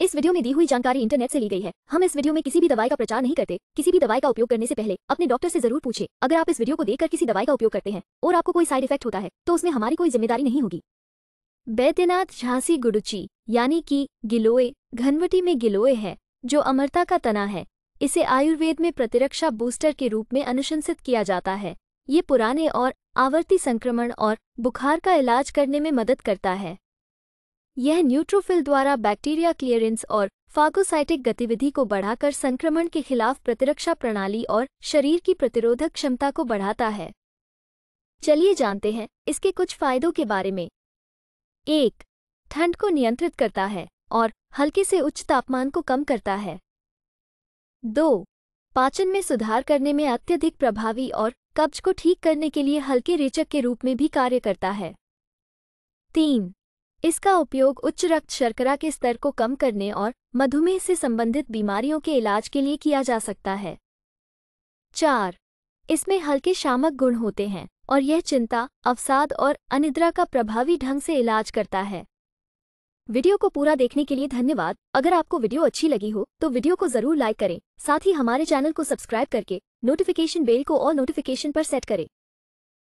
इस वीडियो में दी हुई जानकारी इंटरनेट से ली गई है हम इस वीडियो में किसी भी दवाई का प्रचार नहीं करते किसी भी दवाई का उपयोग करने से पहले अपने डॉक्टर से जरूर पूछे अगर आप इस वीडियो को देखकर किसी दवाई का उपयोग करते हैं और आपको कोई साइड इफेक्ट होता है तो उसमें हमारी कोई जिम्मेदारी नहीं होगी बैद्यनाथ झांसी गुडुची यानी कि गिलोय घनवटी में गिलोय है जो अमरता का तना है इसे आयुर्वेद में प्रतिरक्षा बूस्टर के रूप में अनुशंसित किया जाता है ये पुराने और आवर्ती संक्रमण और बुखार का इलाज करने में मदद करता है यह न्यूट्रोफिल द्वारा बैक्टीरिया क्लियरेंस और फागोसाइटिक गतिविधि को बढ़ाकर संक्रमण के खिलाफ प्रतिरक्षा प्रणाली और शरीर की प्रतिरोधक क्षमता को बढ़ाता है चलिए जानते हैं इसके कुछ फायदों के बारे में एक ठंड को नियंत्रित करता है और हल्के से उच्च तापमान को कम करता है दो पाचन में सुधार करने में अत्यधिक प्रभावी और कब्ज को ठीक करने के लिए हल्के रेचक के रूप में भी कार्य करता है तीन इसका उपयोग उच्च रक्त शर्करा के स्तर को कम करने और मधुमेह से संबंधित बीमारियों के इलाज के लिए किया जा सकता है चार इसमें हल्के शामक गुण होते हैं और यह चिंता अवसाद और अनिद्रा का प्रभावी ढंग से इलाज करता है वीडियो को पूरा देखने के लिए धन्यवाद अगर आपको वीडियो अच्छी लगी हो तो वीडियो को जरूर लाइक करें साथ ही हमारे चैनल को सब्सक्राइब करके नोटिफिकेशन बेल को और नोटिफिकेशन पर सेट करें